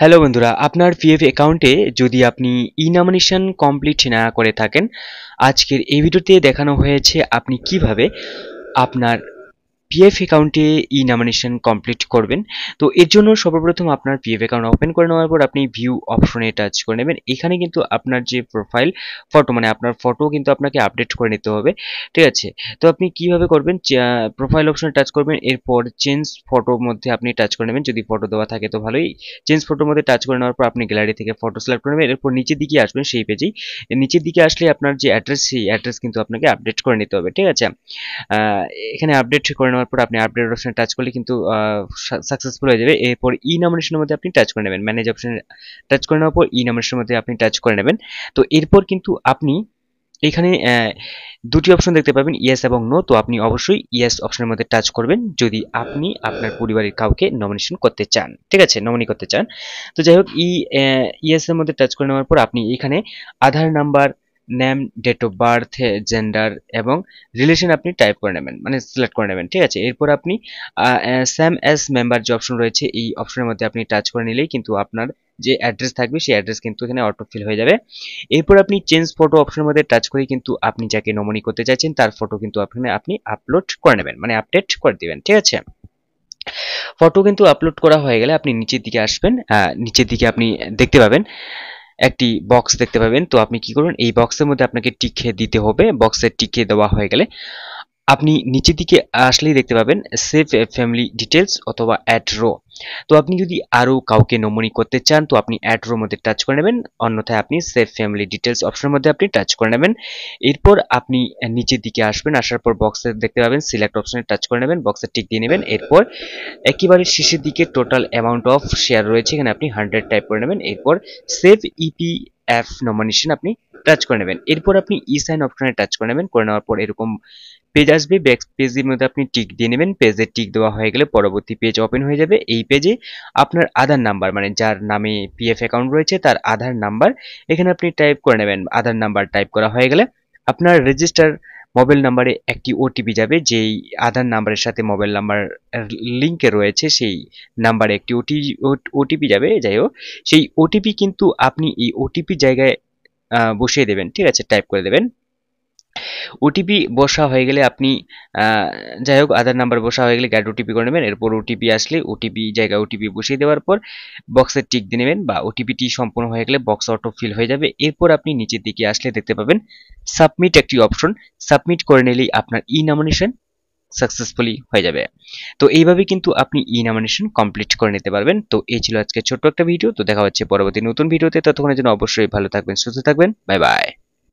hello বন্ধুরা আপনার PF অ্যাকাউন্টে যদি আপনি ই কমপ্লিট না করে থাকেন আজকের এই ভিডিওতে দেখানো হয়েছে আপনি কিভাবে আপনার পিএফ অ্যাকাউন্টে ই নমিনেশন কমপ্লিট করবেন তো এর জন্য সর্বপ্রথম আপনার পিএফ অ্যাকাউন্ট ওপেন করে নেওয়ার পর আপনি ভিউ অপশনে টাচ করে নেবেন এখানে কিন্তু আপনার যে প্রোফাইল ফটো মানে আপনার ফটো কিন্তু আপনাকে আপডেট করে নিতে হবে ঠিক আছে তো আপনি কিভাবে করবেন প্রোফাইল অপশনে টাচ করবেন এরপর চেঞ্জ ফটোর মধ্যে আপনি টাচ করে নেবেন যদি ফটো দেওয়া থাকে তো ভালোই চেঞ্জ ফটোর মধ্যে টাচ করে নেওয়ার পর আপনি গ্যালারি থেকে ফটো সিলেক্ট করে নেবেন এরপর নিচের দিকে আসবেন সেই পেজেই নিচের দিকে আসলে আপনার যে অ্যাড্রেস সেই অ্যাড্রেস কিন্তু আপনাকে আপডেট করে নিতে হবে ঠিক আছে এখানে আপডেট করে নেওয়ার পর আপনি আপডেট অপশানে টাচ করলে কিন্তু সাকসেসফুল হয়ে যাবে এরপর ই e নমিনেশনের মধ্যে আপনি টাচ করে নেবেন ম্যানেজ অপশনে টাচ করে নেওয়ার পর ই e নমিনেশনের মধ্যে আপনি টাচ করে নেবেন তো এরপর কিন্তু আপনি এখানে দুটি অপশন দেখতে পাবেন ইয়েস এবং নো তো আপনি অবশ্যই ইয়েস অপশনের মধ্যে টাচ করবেন যদি আপনি আপনার পরিবারের কাউকে নমিনেশন করতে চান ঠিক আছে নমিনি করতে চান তো যাই হোক ই e, ইয়েসের মধ্যে টাচ করে নেওয়ার পর আপনি এখানে Aadhaar number name date of birth gender এবং রিলেশন আপনি টাইপ করে নেবেন মানে সিলেক্ট করে নেবেন ঠিক আছে এরপর আপনি স্যাম এস মেম্বার যে অপশন রয়েছে এই অপশনের মধ্যে আপনি টাচ করে নিলেই কিন্তু আপনার যে অ্যাড্রেস থাকবে সেই অ্যাড্রেস কিন্তু এখানে অটোফিল হয়ে যাবে এরপর আপনি চেঞ্জ ফটো অপশনের মধ্যে টাচ করে কিন্তু আপনি যাকে নমনি করতে চাইছেন তার ফটো কিন্তু আপনি আপনি আপলোড করে নেবেন মানে আপডেট করে দিবেন ঠিক আছে ফটো কিন্তু আপলোড করা হয়ে গেলে আপনি নিচের দিকে আসবেন নিচের দিকে আপনি দেখতে পাবেন একটি বক্স দেখতে পাবেন তো আপনি কি করুন এই বক্সের মধ্যে আপনাকে টিকে দিতে হবে বক্সের টিকে দেওয়া হয়ে গেলে আপনি নিচের দিকে আসলেই দেখতে পাবেন সেভ ফ্যামিলি ডিটেলস অথবা অ্যাট রো তো আপনি যদি আরও কাউকে নমনি করতে চান তো আপনি অ্যাট রোর মধ্যে টাচ করে নেবেন অন্যথায় আপনি সেভ ফ্যামিলি ডিটেলস অপশনের মধ্যে আপনি টাচ করে নেবেন এরপর আপনি নিচের দিকে আসবেন আসার পর বক্সে দেখতে পাবেন সিলেক্ট অপশনে টাচ করে নেবেন বক্সে টিক দিয়ে নেবেন এরপর একেবারে শেষের দিকে টোটাল অ্যামাউন্ট অফ শেয়ার রয়েছে এখানে আপনি হান্ড্রেড টাইপ করে নেবেন এরপর সেভ ইপিএফ নমিনেশন আপনি টাচ করে নেবেন এরপর আপনি ই সাইন অপশনে টাচ করে নেবেন করে নেওয়ার পর এরকম পেজ আসবে ব্যাক পেজের মধ্যে আপনি টিক দিয়ে নেবেন পেজে টিক দেওয়া হয়ে গেলে পরবর্তী পেজ ওপেন হয়ে যাবে এই পেজে আপনার আধার নাম্বার মানে যার নামে পিএফ অ্যাকাউন্ট রয়েছে তার আধার নাম্বার এখানে আপনি টাইপ করে নেবেন আধার নাম্বার টাইপ করা হয়ে গেলে আপনার রেজিস্টার মোবাইল নাম্বারে একটি ওটিপি যাবে যেই আধার নাম্বারের সাথে মোবাইল নাম্বার লিঙ্কে রয়েছে সেই নাম্বারে একটি ওটি ওটিপি যাবে যাই হোক সেই ওটিপি কিন্তু আপনি এই ওটিপি জায়গায় বসিয়ে দেবেন ঠিক আছে টাইপ করে দেবেন ওটিপি বসা হয়ে গেলে আপনি যাই হোক আধার নাম্বার বসা হয়ে গেলে গ্যাড ওটিপি করে নেবেন এরপর ওটিপি আসলে ওটিপি জায়গায় ওটিপি বসিয়ে দেওয়ার পর বক্সে টিক দিয়ে নেবেন বা ওটিপিটি সম্পূর্ণ হয়ে গেলে বক্স অটো ফিল হয়ে যাবে এরপর আপনি নিচের দিকে আসলে দেখতে পাবেন সাবমিট একটি অপশন সাবমিট করে নিলেই আপনার ই e নমিনেশন সাকসেসফুলি হয়ে যাবে তো এইভাবে কিন্তু আপনি ই নমিনেশন কমপ্লিট করে নিতে পারবেন তো এই ছিল আজকে ছোট্ট একটা ভিডিও তো দেখা হচ্ছে পরবর্তী নতুন ভিডিওতে ততক্ষণের জন্য অবশ্যই ভালো থাকবেন সুস্থ থাকবেন বাই বাই